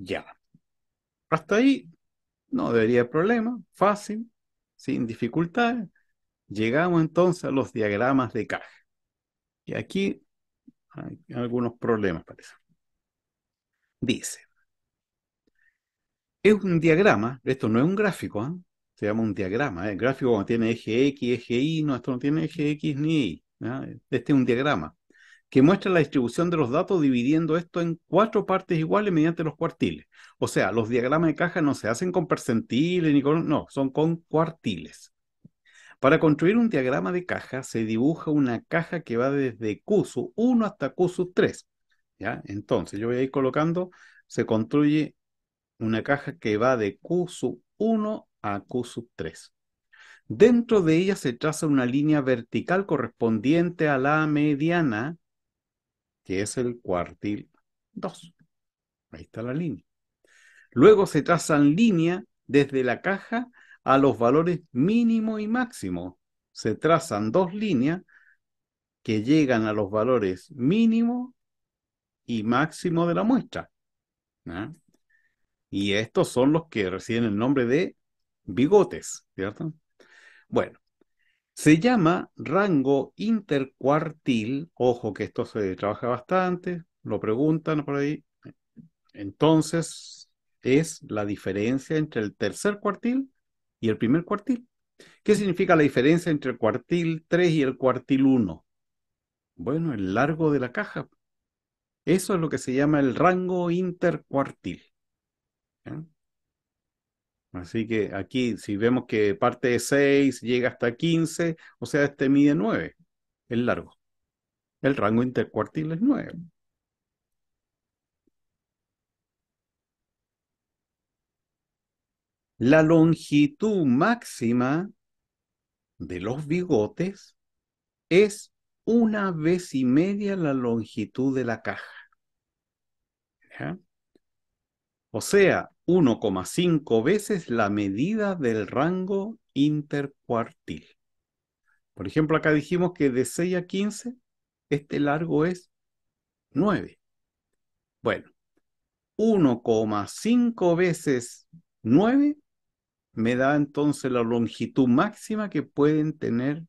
Ya. Hasta ahí no debería haber problema, fácil, sin dificultades. Llegamos entonces a los diagramas de caja. Y aquí hay algunos problemas, para eso. Dice, es un diagrama, esto no es un gráfico, ¿ah? se llama un diagrama. El ¿eh? gráfico no tiene eje X, eje Y, no, esto no tiene eje X ni Y. Este es un diagrama que muestra la distribución de los datos dividiendo esto en cuatro partes iguales mediante los cuartiles. O sea, los diagramas de caja no se hacen con percentiles ni con... No, son con cuartiles. Para construir un diagrama de caja se dibuja una caja que va desde Q 1 hasta Q 3. ¿ya? Entonces yo voy a ir colocando, se construye una caja que va de Q 1 a Q 3. Dentro de ella se traza una línea vertical correspondiente a la mediana que es el cuartil 2. Ahí está la línea. Luego se trazan líneas desde la caja a los valores mínimo y máximo. Se trazan dos líneas que llegan a los valores mínimo y máximo de la muestra. Y estos son los que reciben el nombre de bigotes, ¿cierto? Bueno, se llama rango intercuartil. Ojo que esto se trabaja bastante, lo preguntan por ahí. Entonces, es la diferencia entre el tercer cuartil y el primer cuartil. ¿Qué significa la diferencia entre el cuartil 3 y el cuartil 1? Bueno, el largo de la caja. Eso es lo que se llama el rango intercuartil. Así que aquí, si vemos que parte de 6 llega hasta 15, o sea, este mide 9, el largo. El rango intercuartil es 9. La longitud máxima de los bigotes es una vez y media la longitud de la caja. ¿Ya? o sea, 1,5 veces la medida del rango intercuartil. Por ejemplo, acá dijimos que de 6 a 15, este largo es 9. Bueno, 1,5 veces 9 me da entonces la longitud máxima que pueden tener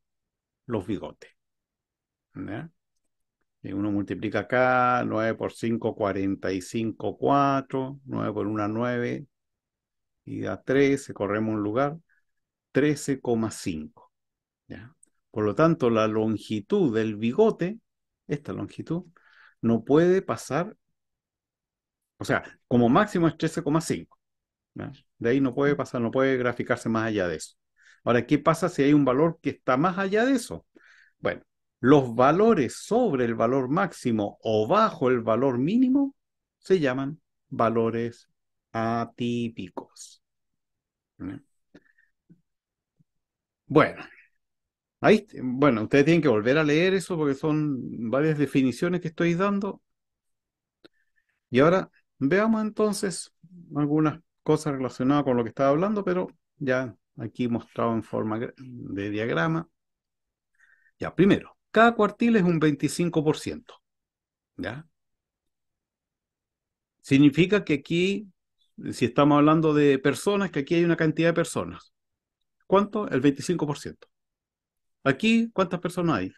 los bigotes. ¿verdad? Uno multiplica acá, 9 por 5, 45, 4, 9 por 1, 9, y da 13, corremos un lugar, 13,5. Por lo tanto, la longitud del bigote, esta longitud, no puede pasar, o sea, como máximo es 13,5. De ahí no puede pasar, no puede graficarse más allá de eso. Ahora, ¿qué pasa si hay un valor que está más allá de eso? Bueno, los valores sobre el valor máximo o bajo el valor mínimo se llaman valores atípicos. Bueno, ahí, bueno, ustedes tienen que volver a leer eso porque son varias definiciones que estoy dando. Y ahora veamos entonces algunas cosas relacionadas con lo que estaba hablando, pero ya aquí mostrado en forma de diagrama. Ya, primero, cada cuartil es un 25%. ¿Ya? Significa que aquí, si estamos hablando de personas, que aquí hay una cantidad de personas. ¿Cuánto? El 25%. Aquí, ¿cuántas personas hay?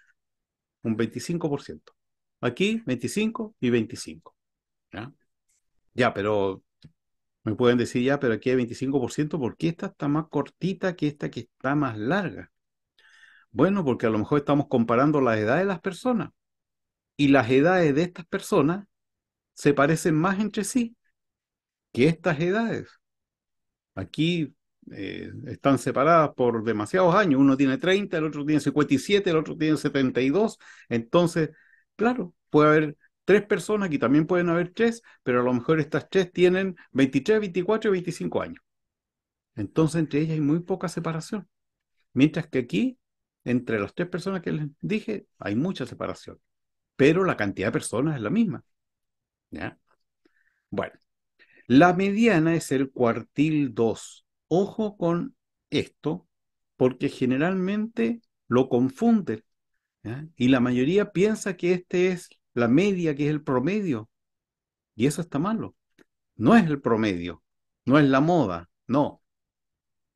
Un 25%. Aquí, 25 y 25. ¿Ya? ya, pero me pueden decir ya, pero aquí hay 25%, ¿por qué esta está más cortita que esta que está más larga? Bueno, porque a lo mejor estamos comparando las edades de las personas y las edades de estas personas se parecen más entre sí que estas edades. Aquí eh, están separadas por demasiados años. Uno tiene 30, el otro tiene 57, el otro tiene 72. Entonces, claro, puede haber tres personas, aquí también pueden haber tres, pero a lo mejor estas tres tienen 23, 24 y 25 años. Entonces, entre ellas hay muy poca separación. Mientras que aquí entre las tres personas que les dije, hay mucha separación, pero la cantidad de personas es la misma. ¿ya? Bueno, la mediana es el cuartil 2. Ojo con esto, porque generalmente lo confunden y la mayoría piensa que este es la media, que es el promedio, y eso está malo. No es el promedio, no es la moda, no,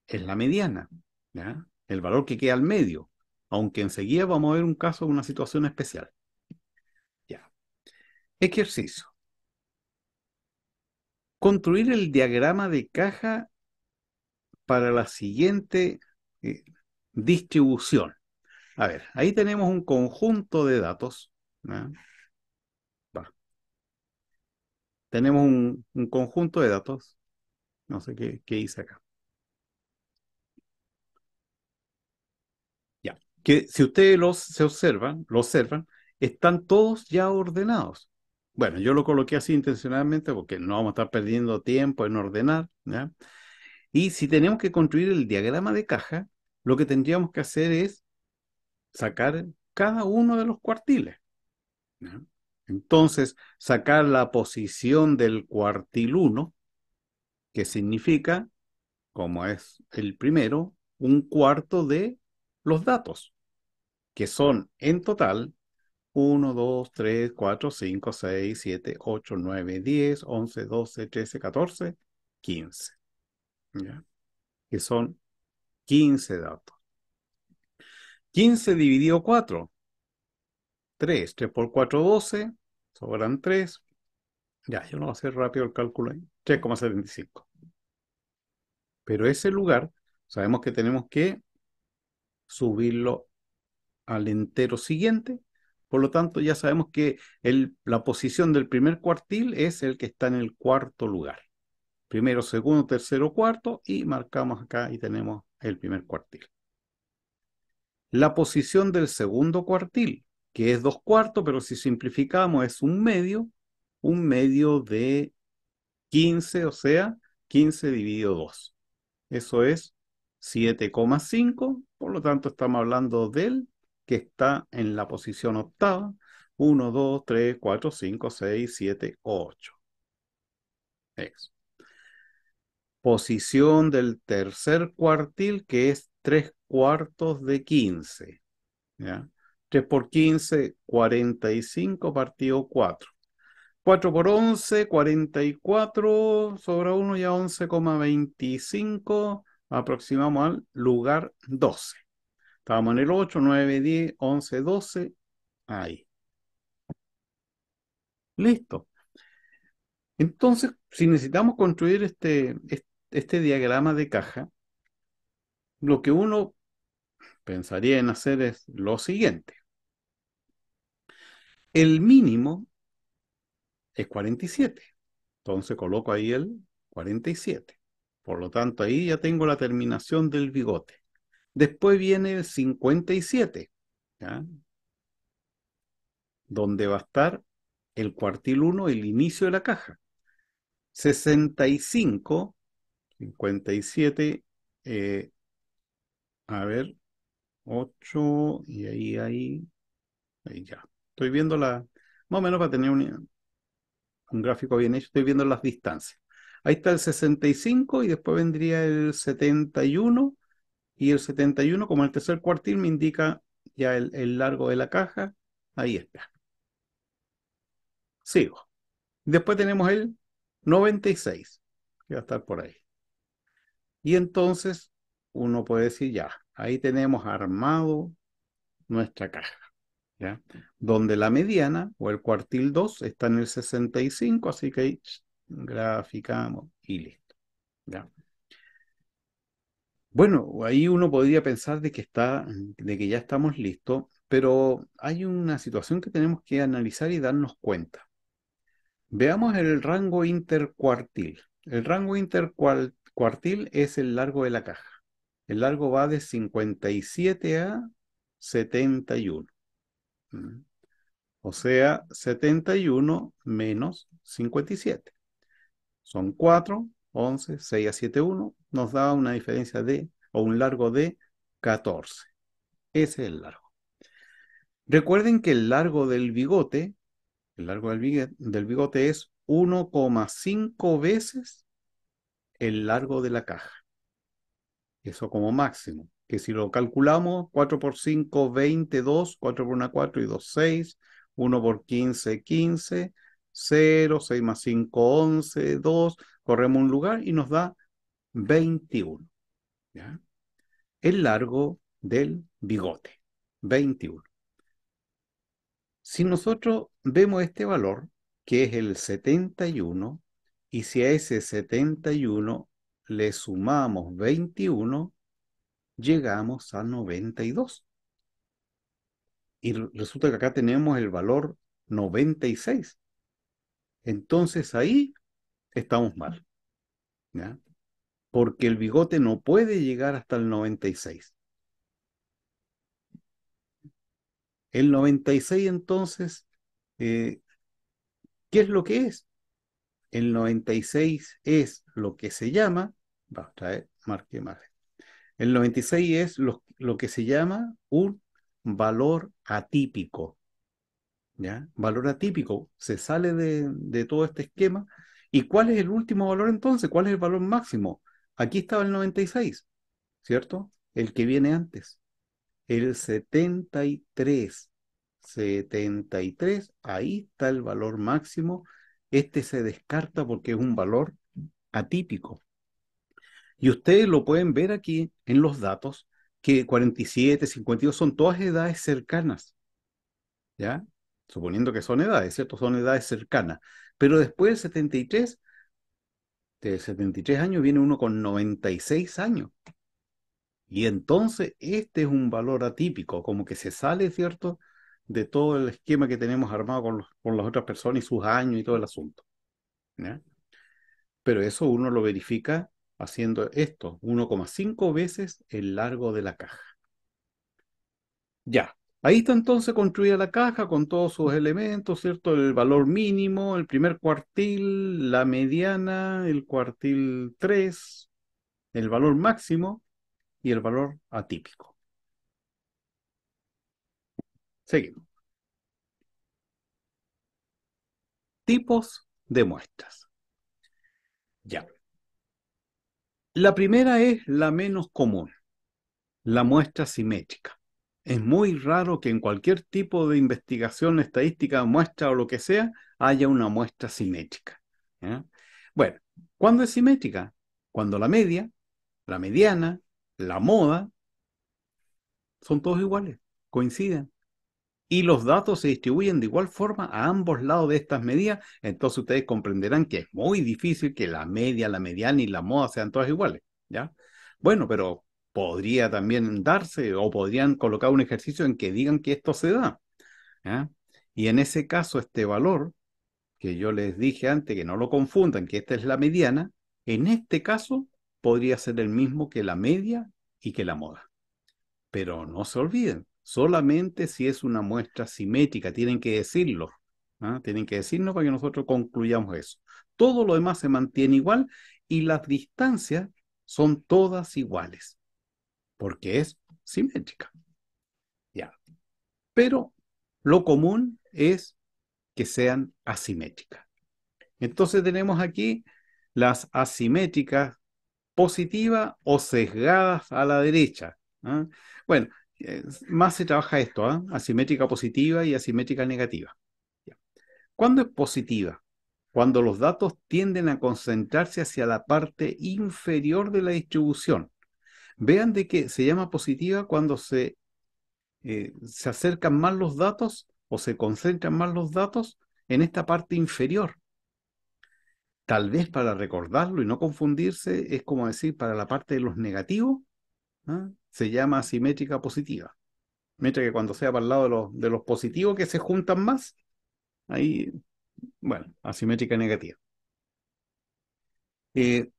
es la mediana, ¿ya? el valor que queda al medio aunque enseguida vamos a ver un caso, una situación especial. Ya. Ejercicio. Construir el diagrama de caja para la siguiente eh, distribución. A ver, ahí tenemos un conjunto de datos. Tenemos un, conjunto de datos. No sé qué hice acá. que si ustedes los, se observan, lo observan, están todos ya ordenados. Bueno, yo lo coloqué así intencionalmente porque no vamos a estar perdiendo tiempo en ordenar. Y si tenemos que construir el diagrama de caja, lo que tendríamos que hacer es sacar cada uno de los cuartiles. Entonces, sacar la posición del cuartil 1, que significa, como es el primero, un cuarto de los datos que son en total 1, 2, 3, 4, 5, 6, 7, 8, 9, 10, 11, 12, 13, 14, 15. Que son 15 datos. 15 dividido 4. 3. 3 por 4, 12. Sobran 3. Ya, yo no voy a hacer rápido el cálculo ahí. 3,75. Pero ese lugar, sabemos que tenemos que subirlo al entero siguiente. Por lo tanto, ya sabemos que la posición del primer cuartil es el que está en el cuarto lugar. Primero, segundo, tercero, cuarto y marcamos acá y tenemos el primer cuartil. La posición del segundo cuartil, que es dos cuartos, pero si simplificamos es un medio, un medio de 15, o sea, 15 dividido 2. Eso es 7,5, por lo tanto estamos hablando del que está en la posición octava. 1, 2, 3, 4, 5, 6, 7, 8. Eso. Posición del tercer cuartil, que es 3 cuartos de 15. 3 por 15, 45 partido 4. 4 por 11, 44, sobra 1 y a 11,25. Aproximamos al lugar 12. Estábamos en el 8, 9, 10, 11, 12. Ahí. Listo. Entonces, si necesitamos construir este, este diagrama de caja, lo que uno pensaría en hacer es lo siguiente. El mínimo es 47. Entonces coloco ahí el 47. Por lo tanto, ahí ya tengo la terminación del bigote. Después viene el 57, ¿ya? donde va a estar el cuartil 1, el inicio de la caja. 65, 57, eh, a ver, 8, y ahí, ahí, ahí ya. Estoy viendo la, más o menos para tener un gráfico bien hecho, estoy viendo las distancias. Ahí está el 65 y después vendría el 71 y el 71 como el tercer cuartil me indica ya el, largo de la caja, ahí está. Sigo. Después tenemos el 96, que va a estar por ahí. Y entonces uno puede decir ya, ahí tenemos armado nuestra caja. ¿Ya? donde la mediana o el cuartil 2 está en el 65, así que ahí graficamos y listo. ¿ya? Bueno, ahí uno podría pensar de que, está, de que ya estamos listos, pero hay una situación que tenemos que analizar y darnos cuenta. Veamos el rango intercuartil. El rango intercuartil es el largo de la caja. El largo va de 57 a 71. Mm. O sea, 71 menos 57. Son 4 11, 6 a 7, 1, nos da una diferencia de, o un largo de 14. Ese es el largo. Recuerden que el largo del bigote, el largo del bigote, es 1,5 veces el largo de la caja. Eso como máximo. Que si lo calculamos, 4 por 5, 20, 2. 4 por 1, 4 y 2, 6, 1 por 15, 15, 0, 6 más 5, 11, 2, Corremos un lugar y nos da 21. El largo del bigote, 21. Si nosotros vemos este valor, que es el 71, y si a ese 71 le sumamos 21, llegamos a 92. Y resulta que acá tenemos el valor 96. Entonces ahí estamos mal. ¿ya? Porque el bigote no puede llegar hasta el 96. El 96 entonces, eh, ¿qué es lo que es? El 96 es lo que se llama, vamos a traer, marque más. El 96 es lo, que se llama un valor atípico. ¿Ya? Valor atípico, se sale de todo este esquema ¿Y cuál es el último valor entonces? ¿Cuál es el valor máximo? Aquí estaba el 96, ¿cierto? El que viene antes. El 73. 73, ahí está el valor máximo. Este se descarta porque es un valor atípico. Y ustedes lo pueden ver aquí en los datos, que 47, 52 son todas edades cercanas. ¿Ya? Suponiendo que son edades, ¿cierto? Son edades cercanas. Pero después del 73, de 73 años viene uno con 96 años. Y entonces este es un valor atípico, como que se sale, ¿cierto?, de todo el esquema que tenemos armado con, las otras personas y sus años y todo el asunto. Pero eso uno lo verifica haciendo esto, 1,5 veces el largo de la caja. Ya, Ahí está entonces construida la caja con todos sus elementos, ¿cierto? El valor mínimo, el primer cuartil, la mediana, el cuartil 3, el valor máximo y el valor atípico. Seguimos. Tipos de muestras. Ya. La primera es la menos común, la muestra simétrica es muy raro que en cualquier tipo de investigación estadística, muestra o lo que sea, haya una muestra simétrica. Bueno, ¿cuándo es simétrica? Cuando la media, la mediana, la moda, son todos iguales, coinciden. Y los datos se distribuyen de igual forma a ambos lados de estas medidas, entonces ustedes comprenderán que es muy difícil que la media, la mediana y la moda sean todas iguales, ¿ya? Bueno, pero podría también darse o podrían colocar un ejercicio en que digan que esto se da. Y en ese caso, este valor que yo les dije antes, que no lo confundan, que esta es la mediana, en este caso podría ser el mismo que la media y que la moda. Pero no se olviden, solamente si es una muestra simétrica, tienen que decirlo. ¿ah? Tienen que decirnos para que nosotros concluyamos eso. Todo lo demás se mantiene igual y las distancias son todas iguales porque es simétrica. Ya. Pero lo común es que sean asimétricas. Entonces tenemos aquí las asimétricas positivas o sesgadas a la derecha. ¿ah? Bueno, eh, más se trabaja esto, ¿ah? asimétrica positiva y asimétrica negativa. ¿Cuándo es positiva? Cuando los datos tienden a concentrarse hacia la parte inferior de la distribución. Vean de que se llama positiva cuando se, eh, se acercan más los datos o se concentran más los datos en esta parte inferior. Tal vez para recordarlo y no confundirse, es como decir, para la parte de los negativos, ¿ah? se llama asimétrica positiva. Mientras que cuando sea para el lado de los, de los positivos que se juntan más, ahí, bueno, asimétrica negativa. Eh,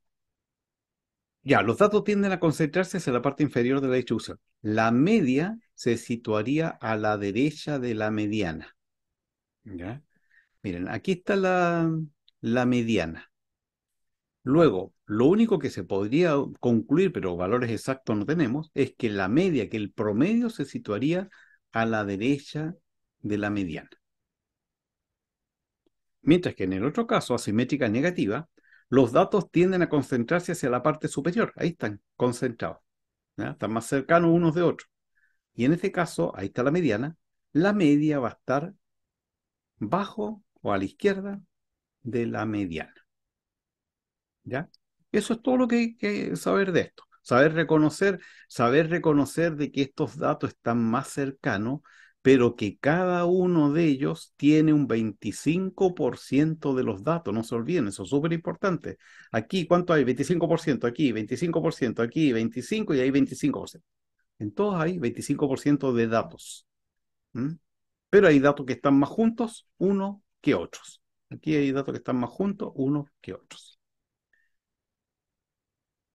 ya, los datos tienden a concentrarse hacia la parte inferior de la distribución. La media se situaría a la derecha de la mediana. Miren, aquí está la, la mediana. Luego, lo único que se podría concluir, pero valores exactos no tenemos, es que la media, que el promedio se situaría a la derecha de la mediana. Mientras que en el otro caso, asimétrica negativa, los datos tienden a concentrarse hacia la parte superior, ahí están concentrados, están más cercanos unos de otros. Y en este caso, ahí está la mediana, la media va a estar bajo o a la izquierda de la mediana. ¿Ya? Eso es todo lo que hay que saber de esto. Saber reconocer, saber reconocer de que estos datos están más cercanos pero que cada uno de ellos tiene un 25% de los datos. No se olviden, eso es súper importante. Aquí, ¿cuánto hay? 25%, aquí, 25%, aquí, 25% y hay 25%. En todos hay 25% de datos. Pero hay datos que están más juntos uno que otros. Aquí hay datos que están más juntos uno que otros.